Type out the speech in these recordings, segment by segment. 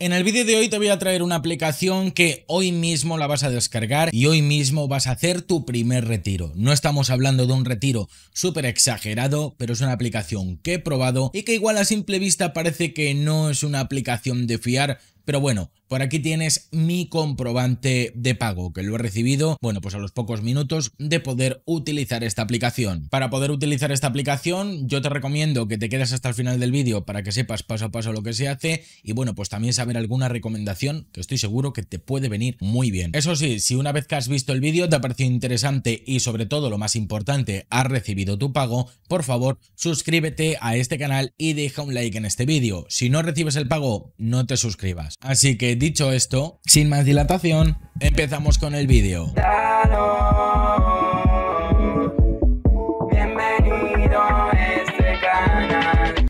En el vídeo de hoy te voy a traer una aplicación que hoy mismo la vas a descargar y hoy mismo vas a hacer tu primer retiro. No estamos hablando de un retiro súper exagerado, pero es una aplicación que he probado y que igual a simple vista parece que no es una aplicación de fiar, pero bueno, por aquí tienes mi comprobante de pago, que lo he recibido, bueno, pues a los pocos minutos de poder utilizar esta aplicación. Para poder utilizar esta aplicación, yo te recomiendo que te quedes hasta el final del vídeo para que sepas paso a paso lo que se hace y bueno, pues también saber alguna recomendación que estoy seguro que te puede venir muy bien. Eso sí, si una vez que has visto el vídeo te ha parecido interesante y sobre todo lo más importante, has recibido tu pago, por favor, suscríbete a este canal y deja un like en este vídeo. Si no recibes el pago, no te suscribas. Así que dicho esto, sin más dilatación, empezamos con el vídeo. Este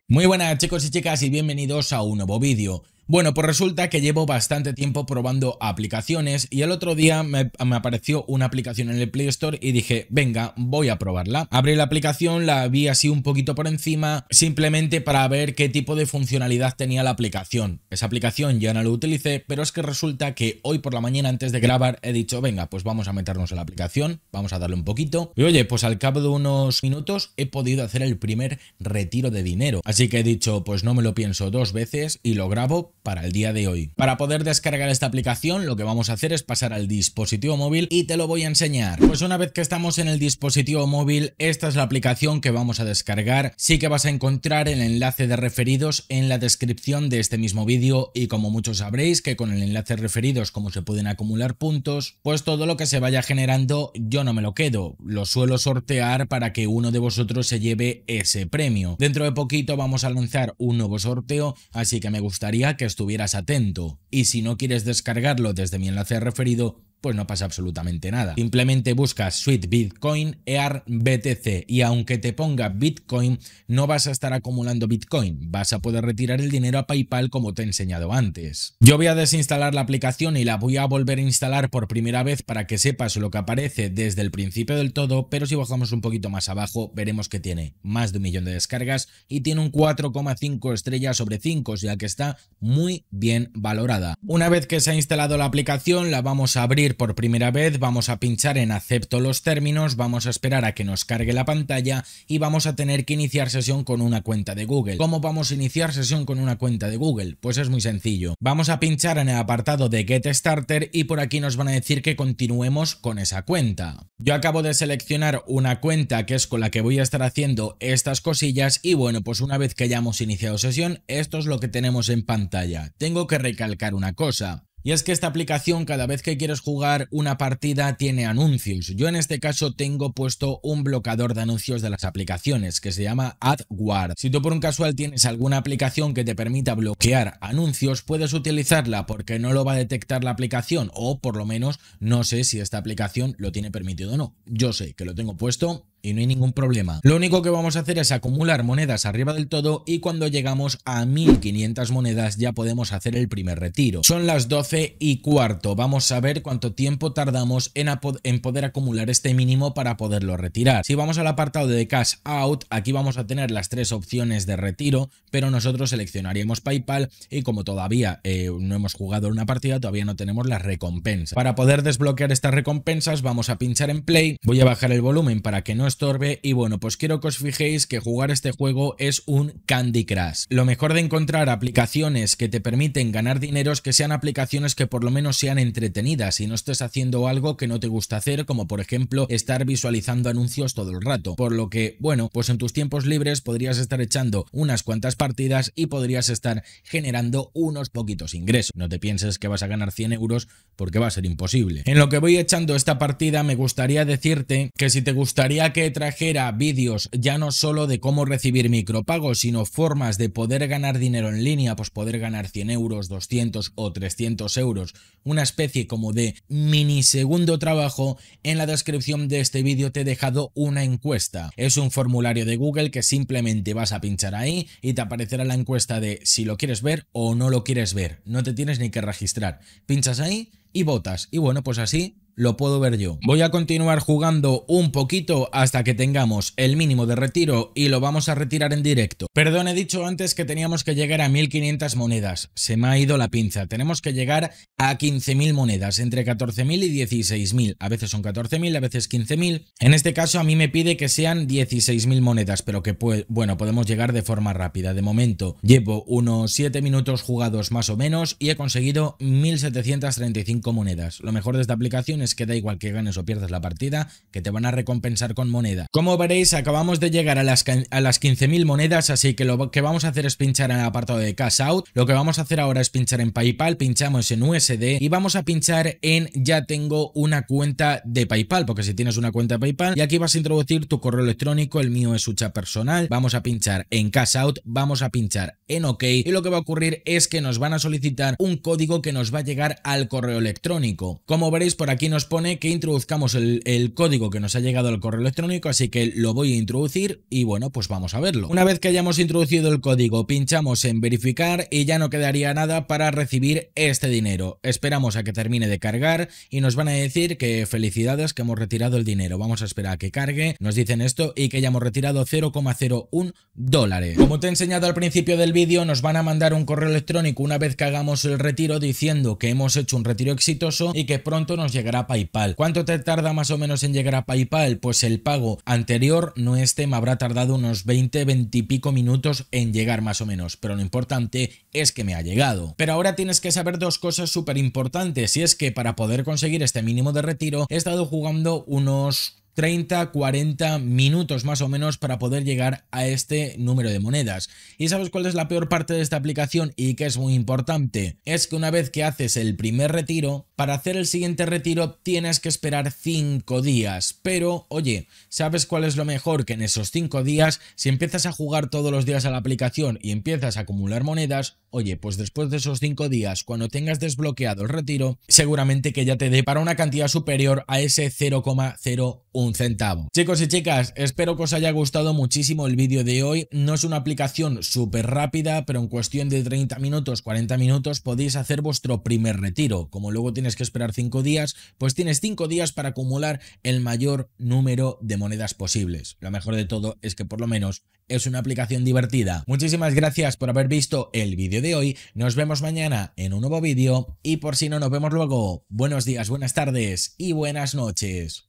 Muy buenas chicos y chicas y bienvenidos a un nuevo vídeo. Bueno, pues resulta que llevo bastante tiempo probando aplicaciones y el otro día me, apareció una aplicación en el Play Store y dije, venga, voy a probarla. Abrí la aplicación, la vi así un poquito por encima, simplemente para ver qué tipo de funcionalidad tenía la aplicación. Esa aplicación ya no la utilicé, pero es que resulta que hoy por la mañana antes de grabar he dicho, venga, pues vamos a meternos en la aplicación, vamos a darle un poquito. Y oye, pues al cabo de unos minutos he podido hacer el primer retiro de dinero. Así que he dicho, pues no me lo pienso dos veces y lo grabo para el día de hoy. Para poder descargar esta aplicación lo que vamos a hacer es pasar al dispositivo móvil y te lo voy a enseñar. Pues una vez que estamos en el dispositivo móvil esta es la aplicación que vamos a descargar. Sí que vas a encontrar el enlace de referidos en la descripción de este mismo vídeo y como muchos sabréis que con el enlace de referidos como se pueden acumular puntos pues todo lo que se vaya generando yo no me lo quedo. Lo suelo sortear para que uno de vosotros se lleve ese premio. Dentro de poquito vamos a lanzar un nuevo sorteo así que me gustaría que estuvieras atento, y si no quieres descargarlo desde mi enlace referido, pues no pasa absolutamente nada. Simplemente buscas Sweet Bitcoin, EAR, BTC y aunque te ponga Bitcoin, no vas a estar acumulando Bitcoin, vas a poder retirar el dinero a PayPal como te he enseñado antes. Yo voy a desinstalar la aplicación y la voy a volver a instalar por primera vez para que sepas lo que aparece desde el principio del todo, pero si bajamos un poquito más abajo veremos que tiene más de un millón de descargas y tiene un 4,5 estrellas sobre 5, ya que está muy bien valorada. Una vez que se ha instalado la aplicación la vamos a abrir por primera vez, vamos a pinchar en acepto los términos, vamos a esperar a que nos cargue la pantalla y vamos a tener que iniciar sesión con una cuenta de Google. ¿Cómo vamos a iniciar sesión con una cuenta de Google? Pues es muy sencillo. Vamos a pinchar en el apartado de Get Starter y por aquí nos van a decir que continuemos con esa cuenta. Yo acabo de seleccionar una cuenta que es con la que voy a estar haciendo estas cosillas y bueno, pues una vez que hayamos iniciado sesión, esto es lo que tenemos en pantalla. Tengo que recalcar una cosa. Y es que esta aplicación cada vez que quieres jugar una partida tiene anuncios. Yo en este caso tengo puesto un bloqueador de anuncios de las aplicaciones que se llama AdGuard. Si tú por un casual tienes alguna aplicación que te permita bloquear anuncios, puedes utilizarla porque no lo va a detectar la aplicación o por lo menos no sé si esta aplicación lo tiene permitido o no. Yo sé que lo tengo puesto y no hay ningún problema. Lo único que vamos a hacer es acumular monedas arriba del todo y cuando llegamos a 1500 monedas ya podemos hacer el primer retiro. Son las 12 y cuarto, vamos a ver cuánto tiempo tardamos en, en poder acumular este mínimo para poderlo retirar. Si vamos al apartado de cash out, aquí vamos a tener las tres opciones de retiro, pero nosotros seleccionaríamos PayPal y como todavía eh, no hemos jugado una partida, todavía no tenemos las recompensas. Para poder desbloquear estas recompensas vamos a pinchar en play, voy a bajar el volumen para que no estorbe y bueno, pues quiero que os fijéis que jugar este juego es un Candy Crush. Lo mejor de encontrar aplicaciones que te permiten ganar dinero es que sean aplicaciones que por lo menos sean entretenidas y no estés haciendo algo que no te gusta hacer, como por ejemplo estar visualizando anuncios todo el rato. Por lo que, bueno, pues en tus tiempos libres podrías estar echando unas cuantas partidas y podrías estar generando unos poquitos ingresos. No te pienses que vas a ganar 100 euros porque va a ser imposible. En lo que voy echando esta partida me gustaría decirte que si te gustaría que que trajera vídeos ya no solo de cómo recibir micropagos, sino formas de poder ganar dinero en línea, pues poder ganar 100 euros, 200 o 300 euros, una especie como de mini segundo trabajo, en la descripción de este vídeo te he dejado una encuesta. Es un formulario de Google que simplemente vas a pinchar ahí y te aparecerá la encuesta de si lo quieres ver o no lo quieres ver. No te tienes ni que registrar. Pinchas ahí y votas. Y bueno, pues así lo puedo ver yo. Voy a continuar jugando un poquito hasta que tengamos el mínimo de retiro y lo vamos a retirar en directo. Perdón, he dicho antes que teníamos que llegar a 1500 monedas. Se me ha ido la pinza. Tenemos que llegar a 15.000 monedas, entre 14.000 y 16.000. A veces son 14.000, a veces 15.000. En este caso a mí me pide que sean 16.000 monedas, pero que pues, bueno, podemos llegar de forma rápida. De momento llevo unos 7 minutos jugados más o menos y he conseguido 1.735 monedas. Lo mejor de esta aplicación es que da igual que ganes o pierdas la partida, que te van a recompensar con moneda. Como veréis, acabamos de llegar a las, a las 15.000 monedas, así que lo que vamos a hacer es pinchar en el apartado de Cash Out. Lo que vamos a hacer ahora es pinchar en PayPal, pinchamos en USD y vamos a pinchar en ya tengo una cuenta de PayPal, porque si tienes una cuenta de PayPal y aquí vas a introducir tu correo electrónico, el mío es chat personal, vamos a pinchar en Cash Out, vamos a pinchar en OK y lo que va a ocurrir es que nos van a solicitar un código que nos va a llegar al correo electrónico. Como veréis por aquí nos pone que introduzcamos el, código que nos ha llegado al correo electrónico, así que lo voy a introducir y bueno, pues vamos a verlo. Una vez que hayamos introducido el código, pinchamos en verificar y ya no quedaría nada para recibir este dinero. Esperamos a que termine de cargar y nos van a decir que felicidades que hemos retirado el dinero. Vamos a esperar a que cargue, nos dicen esto y que ya hemos retirado 0,01 dólares. Como te he enseñado al principio del vídeo, nos van a mandar un correo electrónico una vez que hagamos el retiro diciendo que hemos hecho un retiro exitoso y que pronto nos llegará PayPal. ¿Cuánto te tarda más o menos en llegar a PayPal? Pues el pago anterior, no este, me habrá tardado unos 20, 20 y pico minutos en llegar más o menos, pero lo importante es que me ha llegado. Pero ahora tienes que saber dos cosas súper importantes y es que para poder conseguir este mínimo de retiro he estado jugando unos 30, 40 minutos más o menos para poder llegar a este número de monedas. ¿Y sabes cuál es la peor parte de esta aplicación y que es muy importante? Es que una vez que haces el primer retiro, para hacer el siguiente retiro tienes que esperar 5 días. Pero, oye, ¿sabes cuál es lo mejor? Que en esos 5 días, si empiezas a jugar todos los días a la aplicación y empiezas a acumular monedas, oye, pues después de esos 5 días, cuando tengas desbloqueado el retiro, seguramente que ya te dé para una cantidad superior a ese 0,01 centavo. Chicos y chicas, espero que os haya gustado muchísimo el vídeo de hoy. No es una aplicación súper rápida, pero en cuestión de 30 minutos, 40 minutos, podéis hacer vuestro primer retiro. Como luego tienes que esperar 5 días, pues tienes 5 días para acumular el mayor número de monedas posibles. Lo mejor de todo es que por lo menos es una aplicación divertida. Muchísimas gracias por haber visto el vídeo de hoy. Nos vemos mañana en un nuevo vídeo y por si no nos vemos luego, buenos días, buenas tardes y buenas noches.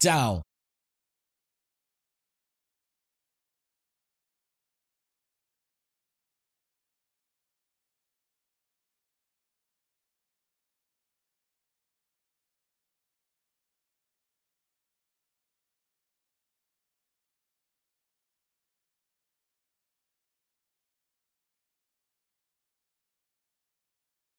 早。